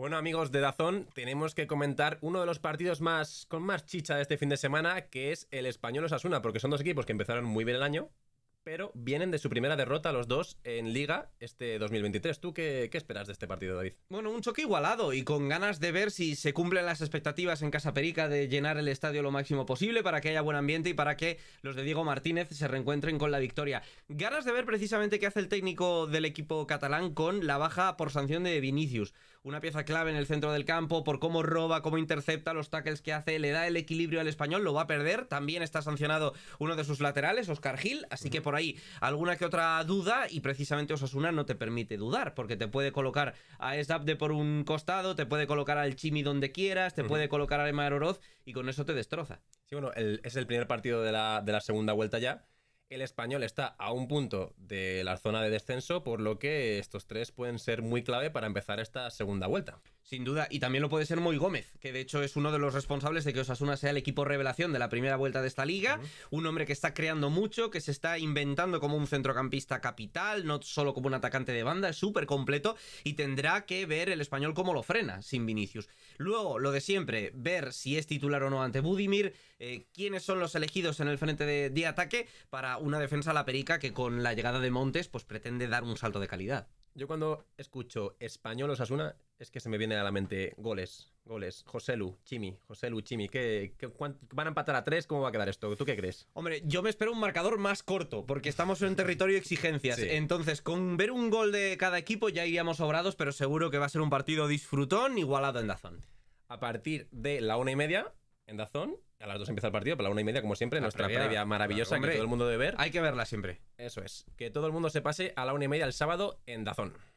Bueno, amigos de Dazón, tenemos que comentar uno de los partidos más con más chicha de este fin de semana, que es el Español Osasuna, porque son dos equipos que empezaron muy bien el año, pero vienen de su primera derrota los dos en Liga este 2023. ¿Tú qué, qué, esperas de este partido, David? Bueno, un choque igualado y con ganas de ver si se cumplen las expectativas en Casa Perica de llenar el estadio lo máximo posible para que haya buen ambiente y para que los de Diego Martínez se reencuentren con la victoria. Ganas de ver precisamente qué hace el técnico del equipo catalán con la baja por sanción de Vinicius una pieza clave en el centro del campo por cómo roba, cómo intercepta los tackles que hace, le da el equilibrio al español, lo va a perder. También está sancionado uno de sus laterales, Oscar Gil, así que por ahí alguna que otra duda y precisamente Osasuna no te permite dudar porque te puede colocar a de por un costado, te puede colocar al Chimi donde quieras, te puede colocar a Emar Oroz y con eso te destroza. Sí, bueno, es el primer partido de la, de la segunda vuelta ya. El español está a un punto de la zona de descenso, por lo que estos tres pueden ser muy clave para empezar esta segunda vuelta. Sin duda, y también lo puede ser Moy Gómez, que de hecho es uno de los responsables de que Osasuna sea el equipo revelación de la primera vuelta de esta liga, un hombre que está creando mucho, que se está inventando como un centrocampista capital, no solo como un atacante de banda, es súper completo y tendrá que ver el español cómo lo frena sin Vinicius. Luego, lo de siempre, ver si es titular o no ante Budimir, eh, quiénes son los elegidos en el frente de, ataque para una defensa a la perica que con la llegada de Montes pues pretende dar un salto de calidad. Yo cuando escucho español Asuna es que se me viene a la mente goles, goles. Lu, Chimi, Joselu, Chimi. van a empatar a tres? ¿Cómo va a quedar esto? ¿Tú qué crees? Hombre, yo me espero un marcador más corto, porque estamos en territorio de exigencias. Entonces, con ver un gol de cada equipo ya iríamos sobrados, pero seguro que va a ser un partido disfrutón, igualado en Dazón. A partir de la una y media, en Dazón, a las dos empieza el partido, para la una y media, como siempre, ah, nuestra previa, maravillosa que todo el mundo debe ver. Hay que verla siempre. Eso es. Que todo el mundo se pase a la una y media el sábado en Dazón.